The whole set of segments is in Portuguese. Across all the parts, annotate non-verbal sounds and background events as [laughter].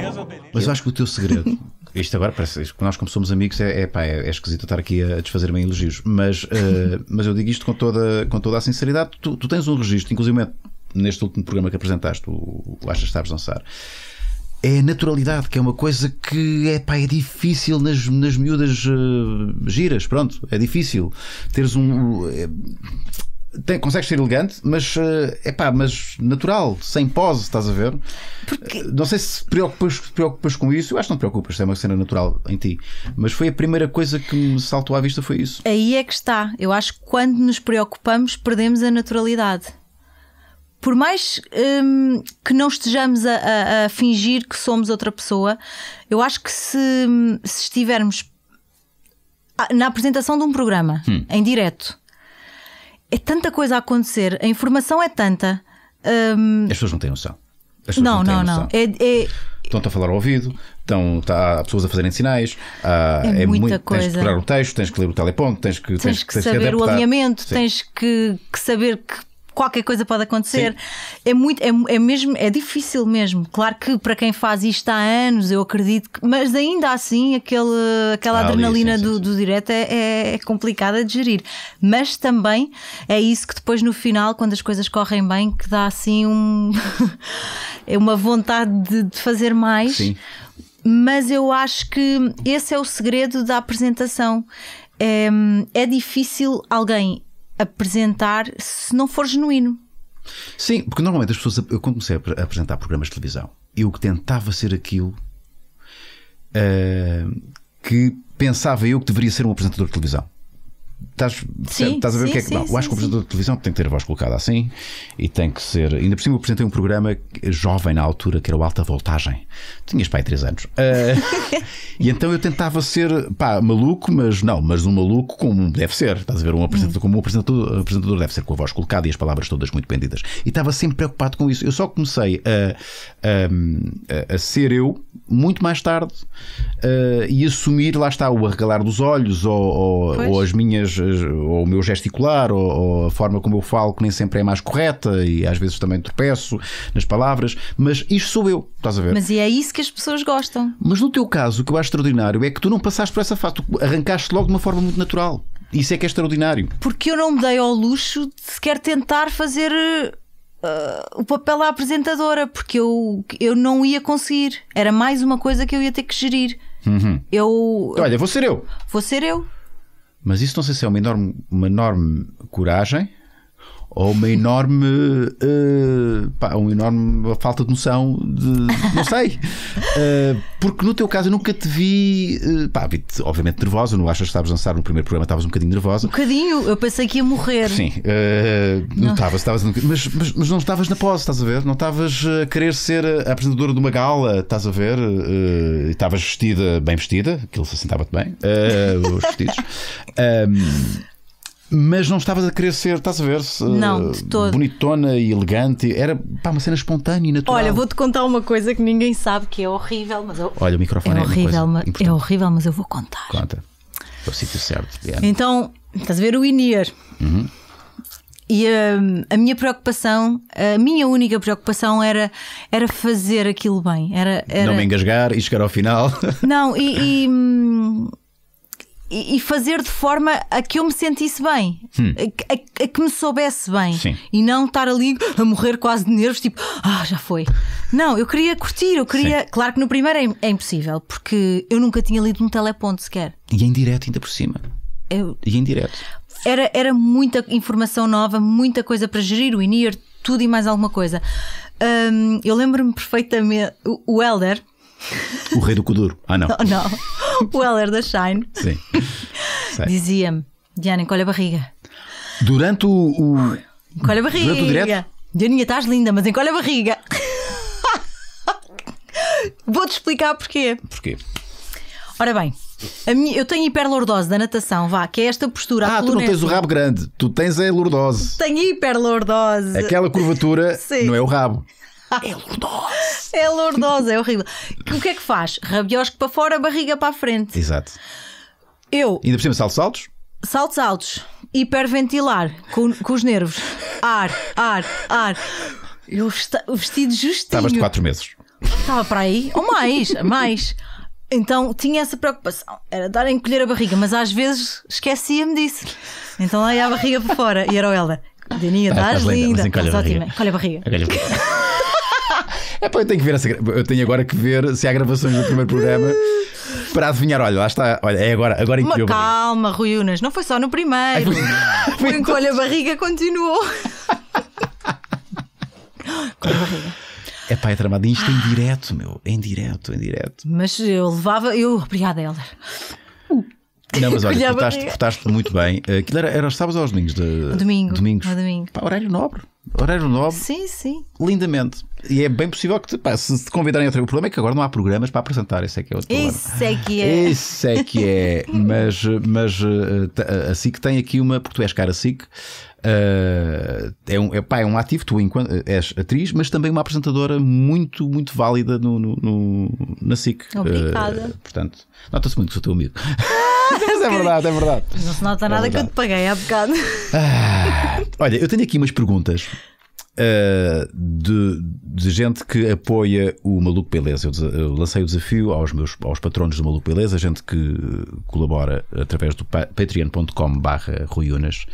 Beleza, Mas eu acho que o teu segredo. [laughs] Isto agora parece. que nós, como somos amigos, é, é, pá, é, é esquisito estar aqui a desfazer-me em elogios. Mas, uh, [laughs] mas eu digo isto com toda, com toda a sinceridade. Tu, tu tens um registro, inclusive neste último programa que apresentaste, o, o Achas Sabes Dançar. É a naturalidade, que é uma coisa que é, pá, é difícil nas, nas miúdas uh, giras, pronto, é difícil. Teres um. Uh, tem, consegues ser elegante, mas é eh, pá, mas natural, sem pose, estás a ver? Porque... Eh, não sei se preocupas, preocupas com isso, eu acho que não te preocupas, é uma cena natural em ti, mas foi a primeira coisa que me saltou à vista foi isso. Aí é que está, eu acho que quando nos preocupamos perdemos a naturalidade. Por mais hum, que não estejamos a, a, a, fingir que somos outra pessoa, eu acho que se, se estivermos na apresentação de um programa hum. em direto é tanta coisa a acontecer, a informação é tanta. Um... As pessoas não têm noção. Não, não, não, não. É, é... Estão-te a falar ao ouvido, estão tá, pessoas a fazerem sinais, é, é, muita muito, coisa. Tens que procurar o texto, tens que ler o teleponto, tens que, tens, tens que saber que o alinhamento, Sim. tens que, que, saber que qualquer coisa pode acontecer. Sim. É muito, é, é, mesmo, é difícil mesmo. Claro que para quem faz isto há anos, eu acredito, que, mas ainda assim aquele, aquela ah, adrenalina ali, sim, do, do direto é, é, é complicada de gerir. Mas também é isso que depois no final, quando as coisas correm bem, que dá assim um [laughs] é uma vontade de, de fazer mais. Sim. Mas eu acho que esse é o segredo da apresentação. É, é, difícil alguém apresentar se não for genuíno. Sim, porque normalmente as pessoas, eu comecei a apresentar programas de televisão, eu que tentava ser aquilo uh, que pensava eu que deveria ser um apresentador de televisão. Estás, sim, estás a ver sim, o que é que. Sim, não, eu acho que o apresentador de televisão tem que ter a voz colocada assim e tem que ser. Ainda por cima, eu apresentei um programa jovem na altura que era o Alta Voltagem. Tinhas pai 3 anos. Uh, [laughs] e então eu tentava ser, pá, maluco, mas não, mas um maluco como deve ser. Estás a ver? Um hum. apresentador, como um apresentador, apresentador deve ser com a voz colocada e as palavras todas muito pendidas. E estava sempre preocupado com isso. Eu só comecei a, a, a, a ser eu muito mais tarde uh, e assumir, lá está, o arregalar dos olhos ou, ou, ou as minhas eh, ou o meu gesticular, ou, ou, a forma como eu falo, que nem sempre é mais correta, e às vezes também tropeço nas palavras, mas isto sou eu, estás a ver? Mas e é isso que as pessoas gostam. Mas no teu caso, o que eu acho extraordinário é que tu não passaste por essa fase, tu arrancaste logo de uma forma muito natural. Isso é que é extraordinário. Porque eu não me dei ao luxo de sequer tentar fazer uh, o papel à apresentadora, porque eu, eu não ia conseguir. Era mais uma coisa que eu ia ter que gerir. Uhum. Eu. Olha, vou ser eu. Vou ser eu. Mas isso não sei se é uma enorme, uma enorme coragem ou uma enorme uh, pá, uma enorme falta de noção de não sei uh, [laughs] porque no teu caso eu nunca te vi uh, pá, vi obviamente nervosa não achas que estavas a lançar no primeiro programa estavas um bocadinho nervosa um bocadinho eu pensei que ia morrer sim uh, não estavas estavas mas, mas, mas, não estavas na pose estás a ver não estavas a querer ser a apresentadora de uma gala estás a ver estavas vestida bem vestida aquilo se sentava-te bem os vestidos um, [laughs] Mas não estavas a querer ser, estás a ver? -se, não, de eh, todo. Bonitona e elegante. Era pá, uma cena espontânea e natural. Olha, vou-te contar uma coisa que ninguém sabe que é horrível, mas eu. Olha, o microfone é, é horrível. Mas, é horrível, mas eu vou contar. Conta. É o sítio certo. Diana. Então, estás a ver o INIR. Uhum. E a, hum, a, minha preocupação, a minha única preocupação era, era fazer aquilo bem. Era, era... Não me engasgar e chegar ao final. [laughs] Não, e... e hum, e, fazer de forma a que eu me sentisse bem, hum. a, a, a, que me soubesse bem Sim. e não estar ali a morrer quase de nervos, tipo, ah, já foi. Não, eu queria curtir, eu queria. Sim. Claro que no primeiro é, é, impossível, porque eu nunca tinha lido um teleponto sequer. E em é direto, ainda por cima. Eu... E em é direto. Era, era muita informação nova, muita coisa para gerir, o INIR, tudo e mais alguma coisa. Hum, eu lembro-me perfeitamente, o, o Elder. O rei do Kuduro. Ah, não. [laughs] Não. não. [laughs] o Heller da Shine. Sim. Dizia-me, Diana, encolhe a barriga. Durante o. o... Encolhe a barriga. Durante o direto? Dianinha, estás linda, mas encolhe a barriga. [laughs] Vou-te explicar porquê. Porquê? Ora bem, minha, eu tenho hiperlordose da natação, vá, que é esta postura. Ah, tu não tens o rabo grande, tu tens a lordose. Tenho hiperlordose. Aquela curvatura não é o rabo. É lordosa. É lordosa, é horrível. O que é que faz? Rabiosco para fora, barriga para a frente. Exato. Eu. Ainda por cima, saltos altos? Saltos altos. Hiperventilar com, com os nervos. Ar, ar, ar. Eu vestido justinho. Estavas de 4 meses. Estava para aí. Ou mais, mais. Então tinha essa preocupação, era dar a encolher a barriga, mas às vezes esquecia-me disso. Então lá ia a barriga para fora e era o Helder. Daninha, estás linda, estás ótima. Encolhe a barriga. É pá, eu tenho que ver essa, Eu tenho agora que ver se há gravações do primeiro programa para adivinhar. Olha, lá está. Olha, é agora, agora que eu Calma, Rui Unas, não foi só no primeiro. [laughs] o encolho a barriga continuou. Com a barriga. É pá, é tramado. Isto em direto, meu. Em direto, em direto. Mas eu levava. Eu, obrigada, Ela. Não, mas olha, portaste, portaste muito bem. Aquilo era, era aos sábados ou aos domingos? De... Domingo. Domingos. Domingo. Pá, horário nobre. Horário nobre. Sim, sim. Lindamente. E é bem possível que pá, se te convidarem a outra. O problema é que agora não há programas para apresentar. Isso é que é outro problema. Isso é que é. Isso é que é. [laughs] mas mas eh, eh, a SIC tem aqui uma. Porque tu és cara SIC. Uh, é, um, é, pá, é um ativo, tu enquanto, és atriz, mas também uma apresentadora muito, muito válida no, no, no na SIC. Obrigada. Uh, portanto, nota-se muito que sou teu amigo. [laughs] Mas [laughs] é verdade, é verdade. Não se nota nada é que eu te paguei há bocado. Ah, olha, eu tenho aqui umas perguntas. Uh, de, de, gente que apoia o Maluco Beleza. Eu, eu, lancei o desafio aos meus aos patronos do Maluco Beleza, gente que colabora através do patreon.com barra Rui Unas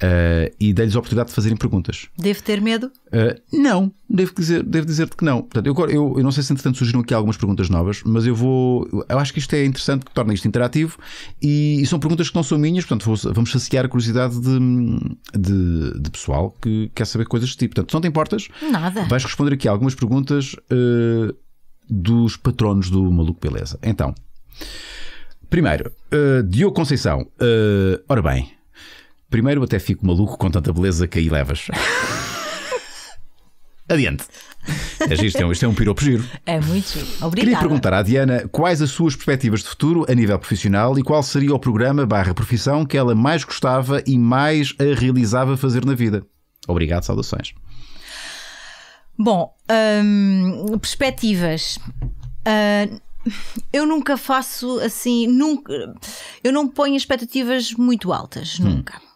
Uh, e dei-lhes a oportunidade de fazerem perguntas. Devo ter medo? Uh, não, devo dizer-te devo dizer que não. Portanto, eu, eu, eu, não sei se entretanto surgiram aqui algumas perguntas novas, mas eu vou. Eu acho que isto é interessante, que torna isto interativo e, e são perguntas que não são minhas, portanto vou, vamos saciar a curiosidade de, de, de, pessoal que quer saber coisas de tipo. Portanto, se não te importas, Nada. vais responder aqui algumas perguntas uh, dos patronos do Maluco Beleza. Então, primeiro, Diogo Conceição. ora bem. Primeiro até fico maluco com tanta beleza que aí levas. [laughs] Adiante. É isto é, um, isto é um piropo giro. É muito Obrigada. Queria perguntar à Diana quais as suas perspectivas de futuro a nível profissional e qual seria o programa barra profissão que ela mais gostava e mais a realizava fazer na vida. Obrigado, saudações. Bom, hum, perspectivas. Uh, eu nunca faço assim, nunca. Eu não ponho expectativas muito altas, hum. nunca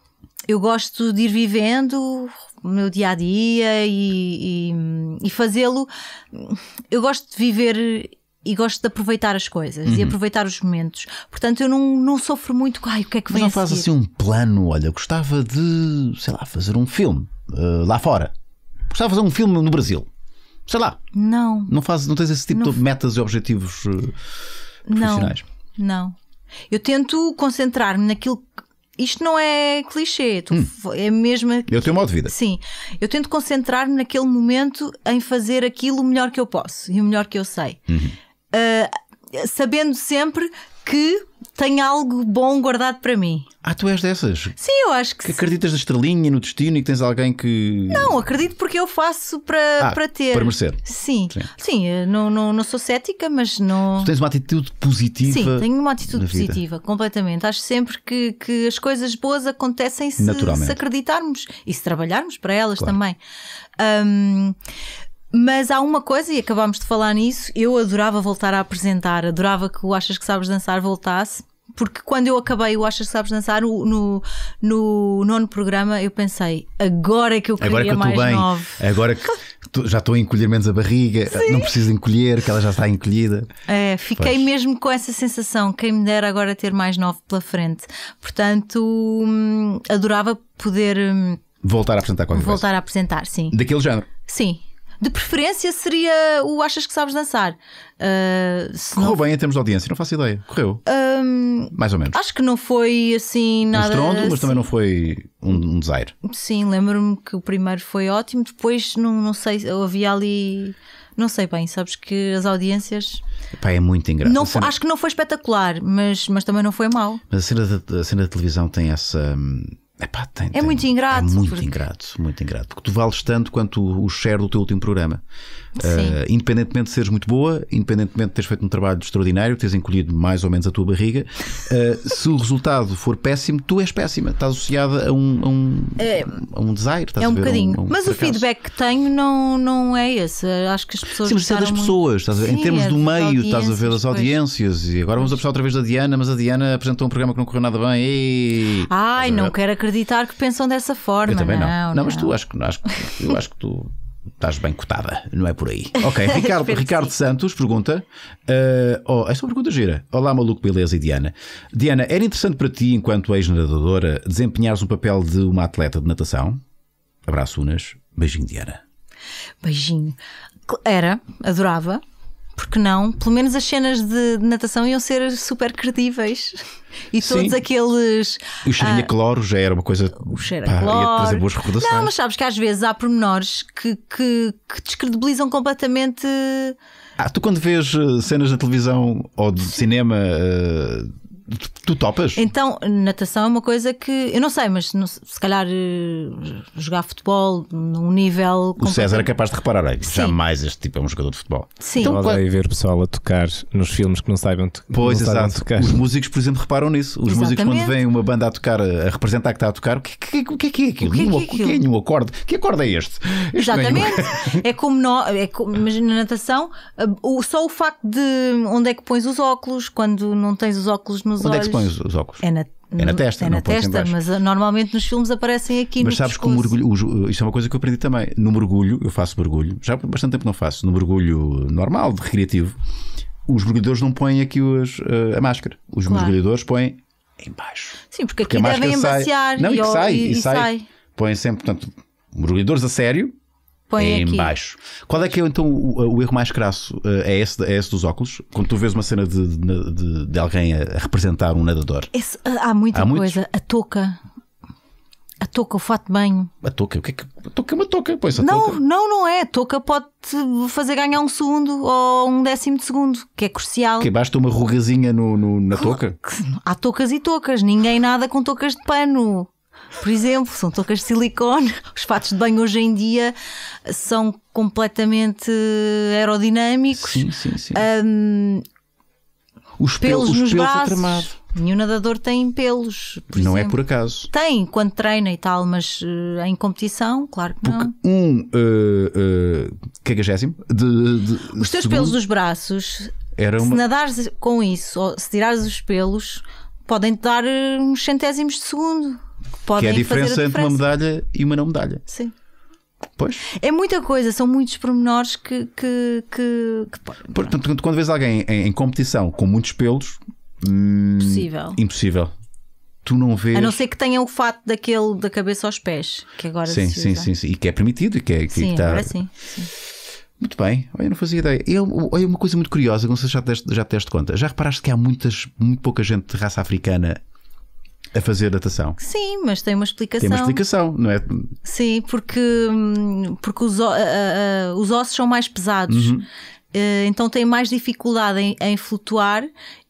eu gosto de ir vivendo o meu dia a dia e, e, e fazê-lo. Eu gosto de viver e gosto de aproveitar as coisas uhum. e aproveitar os momentos. Portanto, eu não, não sofro muito com o que é que Mas não faz assim um plano, olha, gostava de, sei lá, fazer um filme uh, lá fora. Gostava de fazer um filme no Brasil. Sei lá. Não. Não, faz, não tens esse tipo não, de metas e objetivos uh, profissionais? Não. não. Eu tento concentrar-me naquilo que isto não é clichê, hum. é mesmo. Eu tenho modo de vida. Sim, eu tento concentrar-me naquele momento em fazer aquilo o melhor que eu posso e o melhor que eu sei. Uhum. Uh, sabendo sempre que tem algo bom guardado para mim. Ah, tu és dessas? Sim, eu acho que. Que acreditas na estrelinha, no destino e que tens alguém que. Não, acredito porque eu faço para, ah, para ter. Para merecer. Sim. Sim, Sim não, não, não, sou cética, mas não. Tu tens uma atitude positiva. Sim, tenho uma atitude positiva, completamente. Acho sempre que, que as coisas boas acontecem se, se acreditarmos e se trabalharmos para elas claro. também. Um, mas há uma coisa, e acabámos de falar nisso, eu adorava voltar a apresentar, adorava que o Achas que Sabes Dançar voltasse, porque quando eu acabei o Achas que Sabes Dançar, no, no, nono programa, eu pensei, agora é que eu queria agora que eu mais bem, nove. Agora que já estou a encolher menos a barriga, [laughs] Sim. não preciso encolher, que ela já está encolhida. É, fiquei pois. mesmo com essa sensação, quem me dera agora ter mais nove pela frente. Portanto, hum, adorava poder... Hum, voltar a apresentar quando voltar Voltar a apresentar, sim. Daquele género? Sim, de preferência seria o Achas que Sabes Dançar. Uh, Correu não... bem em termos de audiência, não faço ideia. Correu. Um, Mais ou menos. Acho que não foi assim nada. Um estrondo, assim... mas também não foi um, um desaire. Sim, lembro-me que o primeiro foi ótimo, depois não, não sei, havia ali. Não sei bem, sabes que as audiências. Epá, é muito engraçado. Cena... Acho que não foi espetacular, mas, mas também não foi mau. Mas a cena, da, a cena da televisão tem essa. Hum, Epá, tem, é muito ingrato. É muito porque... ingrato, muito ingrato. Porque tu vales tanto quanto o share do teu último programa. Uh, independentemente de seres muito boa, independentemente de teres feito um trabalho extraordinário, teres encolhido mais ou menos a tua barriga, uh, se o resultado for péssimo, tu és péssima. Estás associada a um, a um, é, a um desire. é um bocadinho. Um, um mas fracasso. o feedback que tenho não, não é esse. Acho que as pessoas. Sim, mas é das pessoas. Muito... Sim, em termos é do meio, estás a ver as audiências. Pois. E agora vamos apostar outra vez da Diana, mas a Diana apresentou um programa que não correu nada bem. E... Ai, não quero acreditar que pensam dessa forma. Eu também não. Não, não, mas tu acho que, acho, eu acho que tu estás bem cotada, não é por aí. [laughs] Ok, Ricardo, Ricardo Santos pergunta. Uh, oh, esta é uma pergunta gira. Olá, maluco, beleza e Diana. Diana, era interessante para ti, enquanto ex-nadadora, desempenhares um papel de uma atleta de natação? Abraço, Unas. Beijinho, Diana. Beijinho. Era, adorava porque não, pelo menos as cenas de, de natação iam ser super credíveis. E todos Sim. aqueles. O cheirinho ah, a cloro já era uma coisa. O cheiro pá, a cloro. Ia trazer boas recordações. Não, mas sabes que às vezes há pormenores que, que, que descredibilizam completamente. Ah, tu quando vês eh, cenas na televisão ou de cinema. Uh Tu topas? Então, natação é uma coisa que eu não sei, mas se calhar eh, jogar futebol num nível. O César é capaz de reparar aí. Jamais este tipo é um jogador de futebol. Sim, então, qual... aí ver pessoal a tocar nos filmes que não saibam, pois, não tocar. Os músicos, por exemplo, reparam nisso. Os Exatamente. músicos, quando vêm uma banda a tocar, a representar que está a tocar, o que, que, que, é que é aquilo? O que é, é que é, aquilo? nenhum acorde? Que acorde é este? este é Exatamente. é como, nós é como... Mas na natação, eh, só o facto de onde é que pões os óculos, quando não tens os óculos no nos Onde olhos. Onde é que se põe os, óculos? É na é na testa, é na testa, mas ah, normalmente nos filmes aparecem aqui mas no Mas sabes pescoço. que o mergulho, isto é uma coisa que eu aprendi também. No mergulho, eu faço mergulho, já há bastante tempo não faço, no mergulho normal, recreativo, os mergulhadores não põem aqui os, ah, a máscara. Os claro. mergulhadores põem embaixo. Sim, porque, porque aqui devem embaciar. Sai, não, e, que sai, e, e sai. sai. Põem sempre, portanto, mergulhadores a sério, Põe é aqui. em baixo. Qual é que é então o, o erro mais crasso? Eh, é esse, é esse dos óculos? Quando tu vês uma cena de, de, de alguém a representar um nadador? Esse, ah, há muita há coisa. Muitos? A touca. A touca, o fato de banho. A touca? O que é que. A touca é uma touca, pois a não, touca. Não, não é. A touca pode fazer ganhar um segundo ou um décimo de segundo, que é crucial. Que basta uma rugazinha no, no na touca? Há toucas e toucas. Ninguém nada com toucas de pano por exemplo, são toucas de silicone. Os fatos de banho hoje em dia são completamente aerodinâmicos. Sim, sim, sim. Um, os pelos, pelos, nos pelos braços. Nenhum nadador tem pelos. não é exemplo. é por acaso. Tem, quando treina e tal, mas uh, em competição, claro que Porque não. Um uh, uh, de, de, Os teus segundo... pelos dos braços, Era uma... se nadares com isso, ou se tirares os pelos, podem te dar uns centésimos de segundo podem Que é a diferença a diferença. entre uma medalha e uma não medalha. Sim. Pois. É muita coisa, são muitos pormenores que. que, que, que é? Portanto, quando vês alguém em, em competição com muitos pelos. Hum, impossível. Impossível. Tu não vês. A não ser que tenha o fato daquele da cabeça aos pés, que agora sim, se sim, sim, sim, E que é permitido e que é. Que sim, está... agora sim. sim. Muito bem, eu não fazia ideia. Olha uma coisa muito curiosa, não sei se já te deste, já te deste conta. Já reparaste que há muitas, muito pouca gente de raça africana a fazer datação. Sim, mas tem uma explicação. Tem uma explicação, não é? Sim, porque, hum, porque os, uh, uh, os ossos são mais pesados. Uhum. Uh, então têm mais dificuldade em, em, flutuar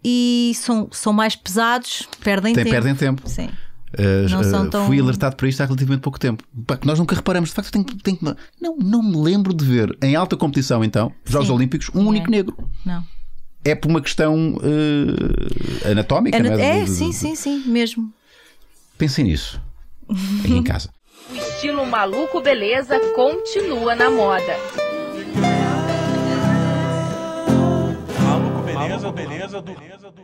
e são, são mais pesados, perdem tem, tempo. Perdem tempo. Sim. Uh, uh, tão... Fui alertado para isto há relativamente pouco tempo. Pá, que nós nunca reparamos. De facto, tenho, tenho... Não, não me lembro de ver em alta competição, então, Jogos Sim. Olímpicos, um é. único negro. Não é por uma questão uh, anatómica, Ana é? é sim, sim, sim, mesmo. Pensem nisso. em casa. [laughs] O estilo maluco beleza continua na moda. Maluco beleza, beleza, beleza, beleza.